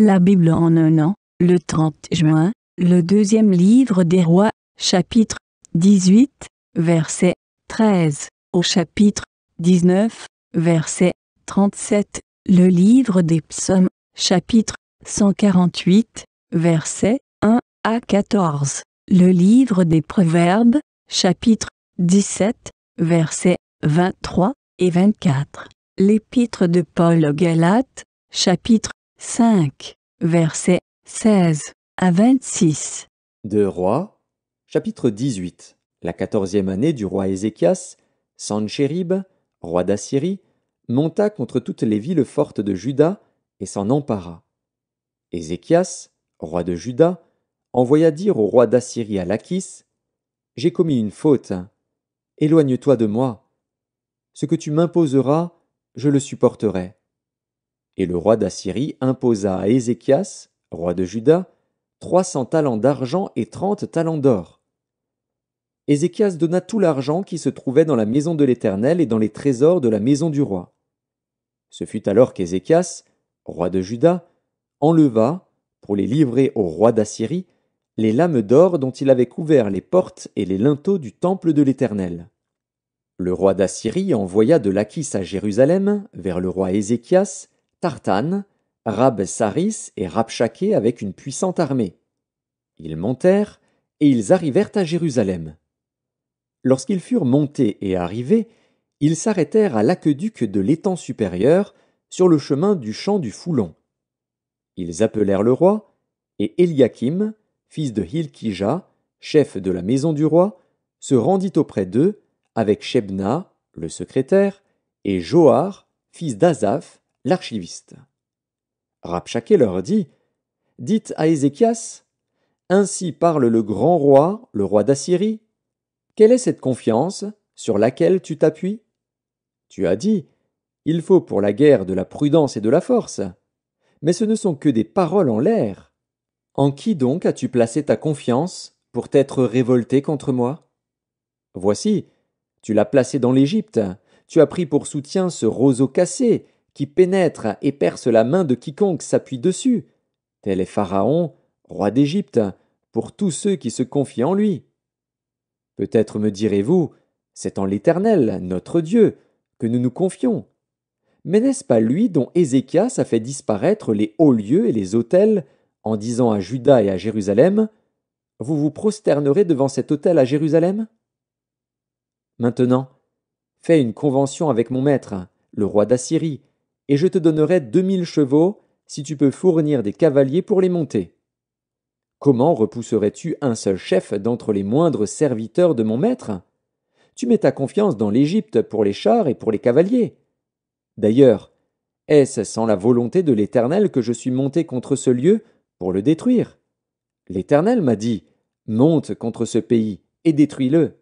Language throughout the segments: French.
La Bible en un an, le 30 juin, le deuxième livre des rois, chapitre 18, verset 13, au chapitre 19, verset 37, le livre des psaumes, chapitre 148, verset 1 à 14, le livre des proverbes, chapitre 17, verset 23 et 24, l'épître de Paul aux Galates, chapitre 5, versets 16 à 26. De Rois, chapitre 18. La quatorzième année du roi Ézéchias, Sanchérib, roi d'Assyrie, monta contre toutes les villes fortes de Juda et s'en empara. Ézéchias, roi de Juda, envoya dire au roi d'Assyrie à Lachis J'ai commis une faute. Éloigne-toi de moi. Ce que tu m'imposeras, je le supporterai. Et le roi d'Assyrie imposa à Ézéchias, roi de Juda, trois cents talents d'argent et trente talents d'or. Ézéchias donna tout l'argent qui se trouvait dans la maison de l'Éternel et dans les trésors de la maison du roi. Ce fut alors qu'Ézéchias, roi de Juda, enleva, pour les livrer au roi d'Assyrie, les lames d'or dont il avait couvert les portes et les linteaux du temple de l'Éternel. Le roi d'Assyrie envoya de Lachis à Jérusalem, vers le roi Ézéchias, Tartan, Rab Saris et Rabchaké avec une puissante armée. Ils montèrent, et ils arrivèrent à Jérusalem. Lorsqu'ils furent montés et arrivés, ils s'arrêtèrent à l'aqueduc de l'étang supérieur, sur le chemin du champ du Foulon. Ils appelèrent le roi, et Eliakim, fils de Hilkija, chef de la maison du roi, se rendit auprès d'eux avec Shebna, le secrétaire, et Joar, fils d'Azaph, l'archiviste. Rabchaké leur dit Dites à Ézéchias Ainsi parle le grand roi, le roi d'Assyrie. Quelle est cette confiance sur laquelle tu t'appuies Tu as dit Il faut pour la guerre de la prudence et de la force. Mais ce ne sont que des paroles en l'air. En qui donc as-tu placé ta confiance pour t'être révolté contre moi Voici, tu l'as placé dans l'Égypte, tu as pris pour soutien ce roseau cassé, qui pénètre et perce la main de quiconque s'appuie dessus. Tel est Pharaon, roi d'Égypte, pour tous ceux qui se confient en lui. Peut-être me direz-vous, c'est en l'Éternel, notre Dieu, que nous nous confions. Mais n'est-ce pas lui dont Ézéchias a fait disparaître les hauts lieux et les autels, en disant à Juda et à Jérusalem Vous vous prosternerez devant cet autel à Jérusalem Maintenant, fais une convention avec mon maître, le roi d'Assyrie, et je te donnerai deux mille chevaux si tu peux fournir des cavaliers pour les monter. Comment repousserais-tu un seul chef d'entre les moindres serviteurs de mon maître Tu mets ta confiance dans l'Égypte pour les chars et pour les cavaliers. D'ailleurs, est-ce sans la volonté de l'Éternel que je suis monté contre ce lieu pour le détruire L'Éternel m'a dit Monte contre ce pays et détruis-le.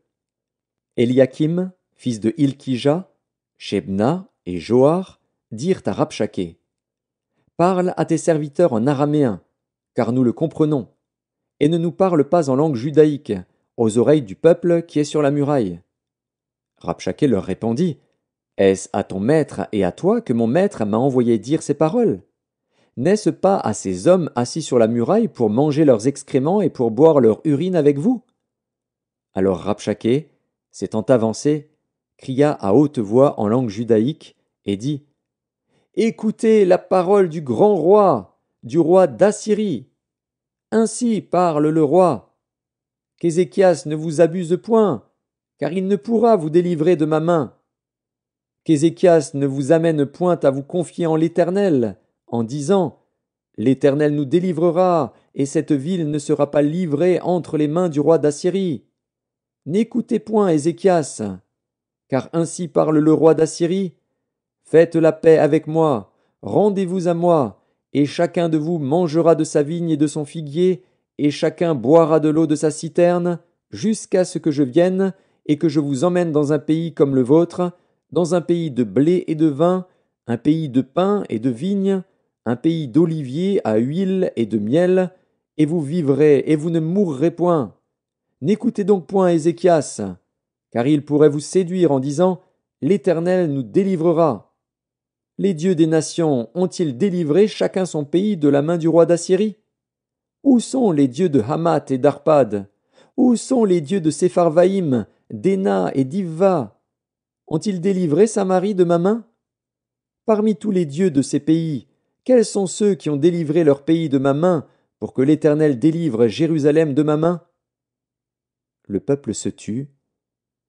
Eliakim, fils de Ilkija, Shebna et Joar, dirent à Rabshakeh Parle à tes serviteurs en araméen, car nous le comprenons, et ne nous parle pas en langue judaïque, aux oreilles du peuple qui est sur la muraille. Rabshakeh leur répondit Est-ce à ton maître et à toi que mon maître m'a envoyé dire ces paroles N'est-ce pas à ces hommes assis sur la muraille pour manger leurs excréments et pour boire leur urine avec vous Alors Rabshakeh, s'étant avancé, cria à haute voix en langue judaïque et dit Écoutez la parole du grand roi, du roi d'Assyrie. Ainsi parle le roi. Qu'Ézéchias ne vous abuse point, car il ne pourra vous délivrer de ma main. Qu'Ézéchias ne vous amène point à vous confier en l'Éternel, en disant L'Éternel nous délivrera, et cette ville ne sera pas livrée entre les mains du roi d'Assyrie. N'écoutez point Ézéchias, car ainsi parle le roi d'Assyrie, Faites la paix avec moi, rendez-vous à moi, et chacun de vous mangera de sa vigne et de son figuier, et chacun boira de l'eau de sa citerne, jusqu'à ce que je vienne, et que je vous emmène dans un pays comme le vôtre, dans un pays de blé et de vin, un pays de pain et de vigne, un pays d'oliviers à huile et de miel, et vous vivrez, et vous ne mourrez point. N'écoutez donc point Ézéchias, car il pourrait vous séduire en disant L'Éternel nous délivrera. Les dieux des nations ont-ils délivré chacun son pays de la main du roi d'Assyrie Où sont les dieux de Hamath et d'Arpad Où sont les dieux de Sepharvaïm, d'Ena et d'Ivva Ont-ils délivré Samarie de ma main Parmi tous les dieux de ces pays, quels sont ceux qui ont délivré leur pays de ma main pour que l'Éternel délivre Jérusalem de ma main Le peuple se tut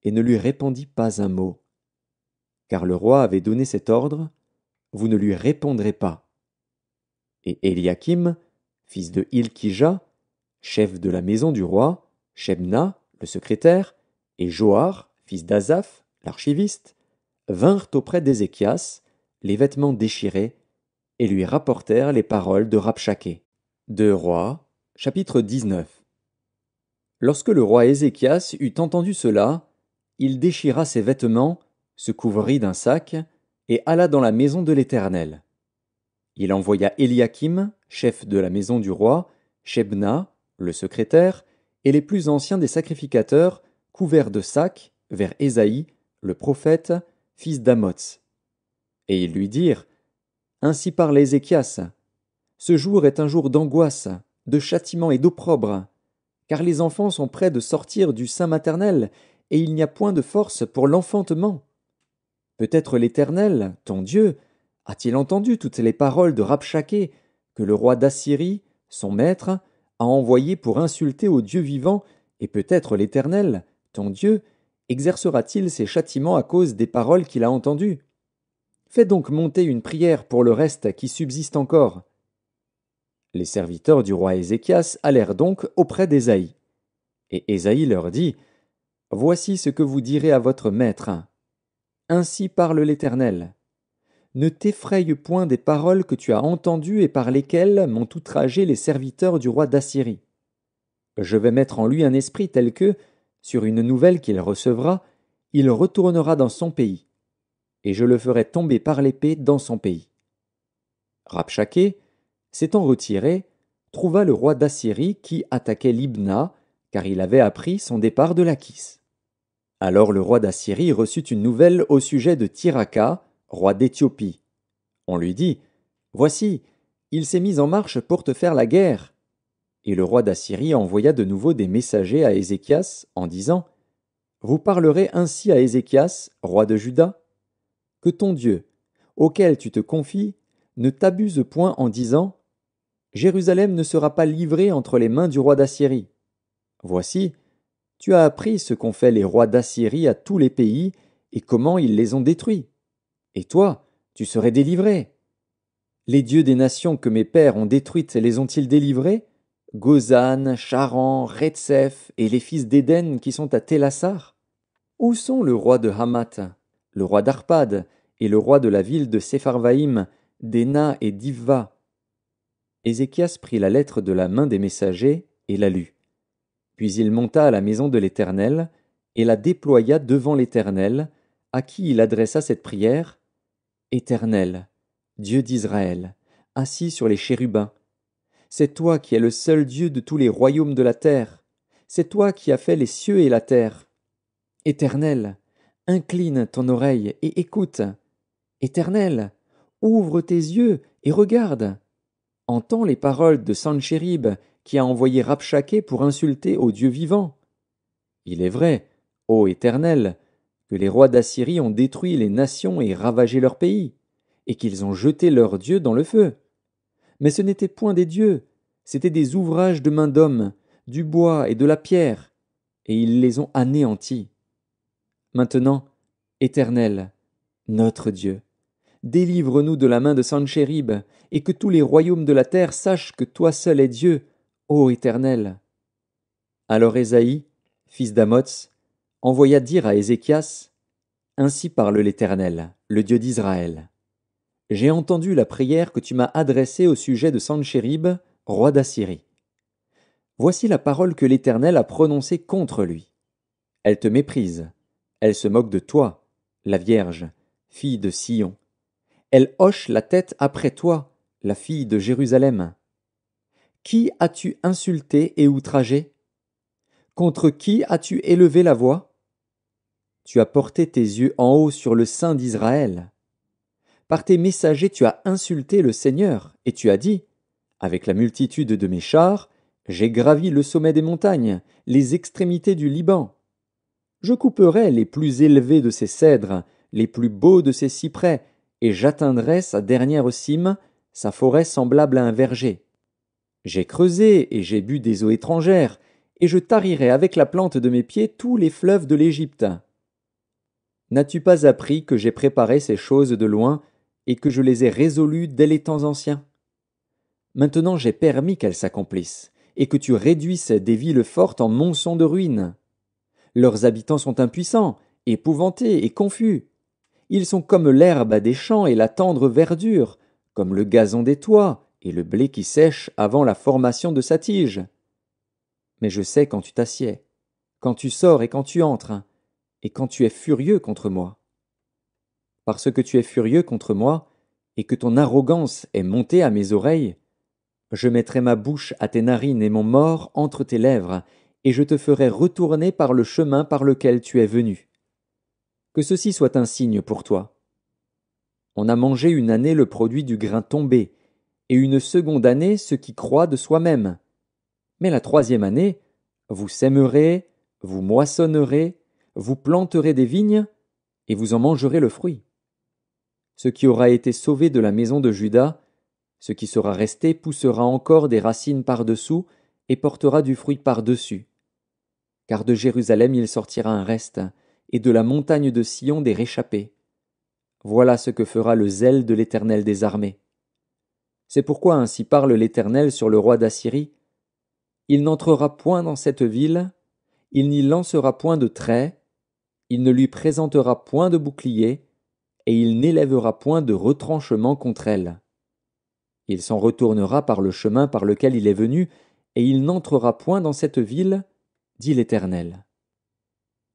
et ne lui répondit pas un mot car le roi avait donné cet ordre, vous ne lui répondrez pas. Et Eliakim, fils de Ilkija, chef de la maison du roi, Shebna, le secrétaire, et Joar, fils d'Azaph, l'archiviste, vinrent auprès d'Ézéchias, les vêtements déchirés, et lui rapportèrent les paroles de Rabchaké. Deux rois, chapitre 19. Lorsque le roi Ézéchias eut entendu cela, il déchira ses vêtements, se couvrit d'un sac, et alla dans la maison de l'Éternel. Il envoya Eliakim, chef de la maison du roi, Shebna, le secrétaire, et les plus anciens des sacrificateurs, couverts de sacs, vers Ésaïe, le prophète, fils d'Amots. Et ils lui dirent Ainsi parle Ézéchias Ce jour est un jour d'angoisse, de châtiment et d'opprobre, car les enfants sont près de sortir du sein maternel, et il n'y a point de force pour l'enfantement. Peut-être l'Éternel, ton Dieu, a-t-il entendu toutes les paroles de Rabshaké que le roi d'Assyrie, son maître, a envoyées pour insulter au Dieu vivant, et peut-être l'Éternel, ton Dieu, exercera-t-il ses châtiments à cause des paroles qu'il a entendues Fais donc monter une prière pour le reste qui subsiste encore. Les serviteurs du roi Ézéchias allèrent donc auprès d'Ésaïe. Et Ésaïe leur dit Voici ce que vous direz à votre maître, ainsi parle l'Éternel. Ne t'effraye point des paroles que tu as entendues et par lesquelles m'ont outragé les serviteurs du roi d'Assyrie. Je vais mettre en lui un esprit tel que, sur une nouvelle qu'il recevra, il retournera dans son pays, et je le ferai tomber par l'épée dans son pays. Rabchaké, s'étant retiré, trouva le roi d'Assyrie qui attaquait Libna, car il avait appris son départ de Lachis. Alors le roi d'Assyrie reçut une nouvelle au sujet de Tiraka, roi d'Éthiopie. On lui dit Voici, il s'est mis en marche pour te faire la guerre. Et le roi d'Assyrie envoya de nouveau des messagers à Ézéchias en disant Vous parlerez ainsi à Ézéchias, roi de Juda Que ton Dieu, auquel tu te confies, ne t'abuse point en disant Jérusalem ne sera pas livrée entre les mains du roi d'Assyrie. Voici, tu as appris ce qu'ont fait les rois d'Assyrie à tous les pays et comment ils les ont détruits. Et toi, tu serais délivré. Les dieux des nations que mes pères ont détruites les ont-ils délivrés Gozan, Charan, Retsef et les fils d'Éden qui sont à Télassar Où sont le roi de Hamath, le roi d'Arpad et le roi de la ville de Sepharvaïm, d'Ena et d'Ivva Ézéchias prit la lettre de la main des messagers et la lut. Puis il monta à la maison de l'Éternel, et la déploya devant l'Éternel, à qui il adressa cette prière. Éternel, Dieu d'Israël, assis sur les chérubins, c'est toi qui es le seul Dieu de tous les royaumes de la terre, c'est toi qui as fait les cieux et la terre. Éternel, incline ton oreille et écoute. Éternel, ouvre tes yeux et regarde. Entends les paroles de Sancherib qui a envoyé Rabshaké pour insulter au Dieu vivant. Il est vrai, ô Éternel, que les rois d'Assyrie ont détruit les nations et ravagé leur pays, et qu'ils ont jeté leurs dieux dans le feu. Mais ce n'étaient point des dieux, c'étaient des ouvrages de main d'homme, du bois et de la pierre, et ils les ont anéantis. Maintenant, Éternel, notre Dieu, délivre-nous de la main de Sanchérib, et que tous les royaumes de la terre sachent que toi seul es Dieu, Ô Éternel Alors Ésaïe, fils d'Amoz, envoya dire à Ézéchias Ainsi parle l'Éternel, le Dieu d'Israël. J'ai entendu la prière que tu m'as adressée au sujet de Sanchérib, roi d'Assyrie. Voici la parole que l'Éternel a prononcée contre lui. Elle te méprise, elle se moque de toi, la Vierge, fille de Sion. Elle hoche la tête après toi, la fille de Jérusalem. Qui as-tu insulté et outragé Contre qui as-tu élevé la voix Tu as porté tes yeux en haut sur le sein d'Israël. Par tes messagers tu as insulté le Seigneur, et tu as dit, Avec la multitude de mes chars, j'ai gravi le sommet des montagnes, les extrémités du Liban. Je couperai les plus élevés de ses cèdres, les plus beaux de ses cyprès, et j'atteindrai sa dernière cime, sa forêt semblable à un verger. J'ai creusé et j'ai bu des eaux étrangères, et je tarirai avec la plante de mes pieds tous les fleuves de l'Égypte. N'as-tu pas appris que j'ai préparé ces choses de loin, et que je les ai résolues dès les temps anciens Maintenant j'ai permis qu'elles s'accomplissent, et que tu réduisses des villes fortes en monçons de ruines. Leurs habitants sont impuissants, épouvantés et confus. Ils sont comme l'herbe des champs et la tendre verdure, comme le gazon des toits, et le blé qui sèche avant la formation de sa tige. Mais je sais quand tu t'assieds, quand tu sors et quand tu entres, et quand tu es furieux contre moi. Parce que tu es furieux contre moi, et que ton arrogance est montée à mes oreilles, je mettrai ma bouche à tes narines et mon mort entre tes lèvres, et je te ferai retourner par le chemin par lequel tu es venu. Que ceci soit un signe pour toi. On a mangé une année le produit du grain tombé, et une seconde année ce qui croit de soi-même. Mais la troisième année, vous sèmerez, vous moissonnerez, vous planterez des vignes, et vous en mangerez le fruit. Ce qui aura été sauvé de la maison de Judas, ce qui sera resté poussera encore des racines par-dessous et portera du fruit par-dessus. Car de Jérusalem il sortira un reste, et de la montagne de Sion des réchappés. Voilà ce que fera le zèle de l'Éternel des armées. C'est pourquoi ainsi parle l'Éternel sur le roi d'Assyrie. Il n'entrera point dans cette ville, il n'y lancera point de trait, il ne lui présentera point de bouclier, et il n'élèvera point de retranchement contre elle. Il s'en retournera par le chemin par lequel il est venu, et il n'entrera point dans cette ville, dit l'Éternel.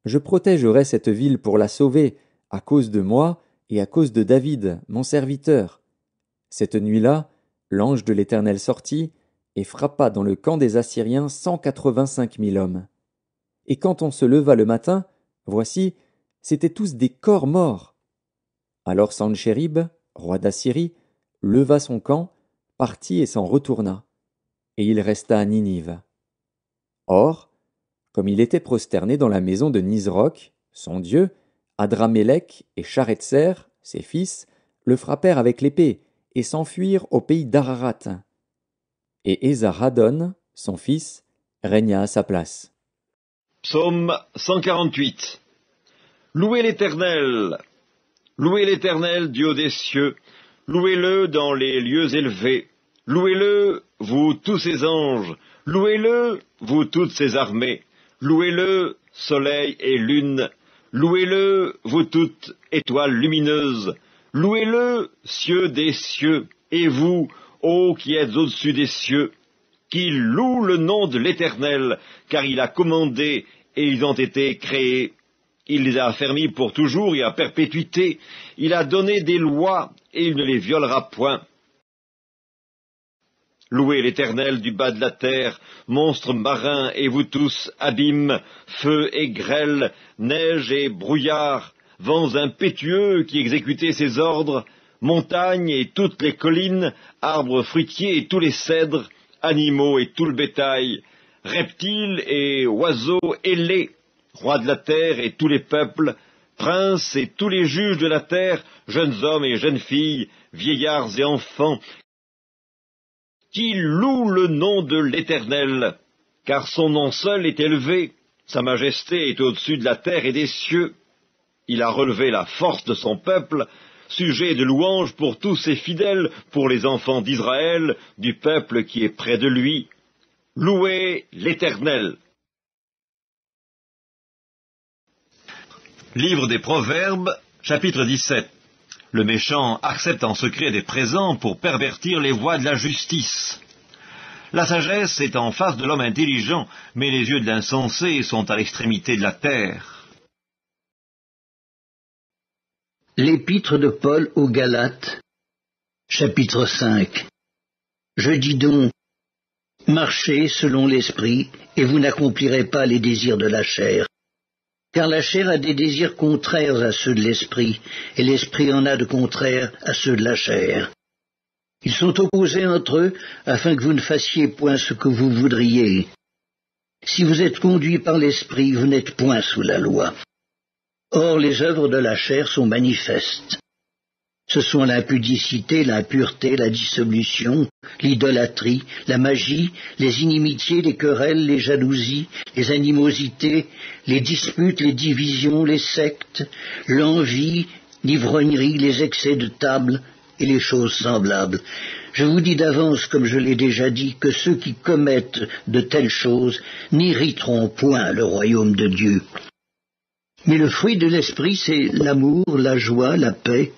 Je protégerai cette ville pour la sauver, à cause de moi et à cause de David, mon serviteur. Cette nuit-là, L'ange de l'Éternel sortit, et frappa dans le camp des Assyriens cent quatre-vingt-cinq mille hommes. Et quand on se leva le matin, voici, c'étaient tous des corps morts. Alors Sanchérib, roi d'Assyrie, leva son camp, partit et s'en retourna, et il resta à Ninive. Or, comme il était prosterné dans la maison de Nisroch, son dieu, Adramélec et Charetzer, ses fils, le frappèrent avec l'épée, et s'enfuirent au pays d'Ararat. Et Esarhaddon, son fils, régna à sa place. Psaume 148 Louez l'Éternel Louez l'Éternel, Dieu des cieux Louez-le dans les lieux élevés Louez-le, vous tous ses anges Louez-le, vous toutes ses armées Louez-le, soleil et lune Louez-le, vous toutes étoiles lumineuses Louez-le, cieux des cieux, et vous, ô qui êtes au-dessus des cieux, qui loue le nom de l'Éternel, car il a commandé et ils ont été créés. Il les a affermis pour toujours et à perpétuité. Il a donné des lois et il ne les violera point. Louez l'Éternel du bas de la terre, monstres marins et vous tous, abîmes, feu et grêle, neige et brouillard, vents impétueux qui exécutaient ses ordres, montagnes et toutes les collines, arbres fruitiers et tous les cèdres, animaux et tout le bétail, reptiles et oiseaux ailés, rois de la terre et tous les peuples, princes et tous les juges de la terre, jeunes hommes et jeunes filles, vieillards et enfants, qui louent le nom de l'Éternel, car son nom seul est élevé, sa majesté est au-dessus de la terre et des cieux. Il a relevé la force de son peuple, sujet de louange pour tous ses fidèles, pour les enfants d'Israël, du peuple qui est près de lui. Louez l'Éternel. Livre des Proverbes, chapitre 17. Le méchant accepte en secret des présents pour pervertir les voies de la justice. La sagesse est en face de l'homme intelligent, mais les yeux de l'insensé sont à l'extrémité de la terre. L'Épître de Paul aux Galates Chapitre 5 Je dis donc, marchez selon l'Esprit, et vous n'accomplirez pas les désirs de la chair. Car la chair a des désirs contraires à ceux de l'Esprit, et l'Esprit en a de contraires à ceux de la chair. Ils sont opposés entre eux, afin que vous ne fassiez point ce que vous voudriez. Si vous êtes conduit par l'Esprit, vous n'êtes point sous la loi. Or les œuvres de la chair sont manifestes. Ce sont l'impudicité, l'impureté, la dissolution, l'idolâtrie, la magie, les inimitiés, les querelles, les jalousies, les animosités, les disputes, les divisions, les sectes, l'envie, l'ivrognerie, les excès de table et les choses semblables. Je vous dis d'avance, comme je l'ai déjà dit, que ceux qui commettent de telles choses n'irriteront point le royaume de Dieu. Mais le fruit de l'esprit, c'est l'amour, la joie, la paix,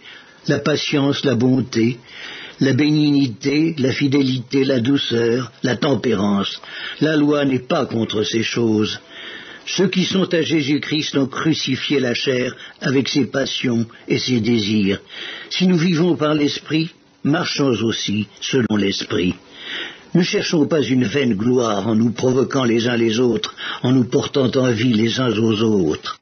la patience, la bonté, la bénignité, la fidélité, la douceur, la tempérance. La loi n'est pas contre ces choses. Ceux qui sont à Jésus-Christ ont crucifié la chair avec ses passions et ses désirs. Si nous vivons par l'esprit, marchons aussi selon l'esprit. Ne cherchons pas une vaine gloire en nous provoquant les uns les autres, en nous portant en vie les uns aux autres.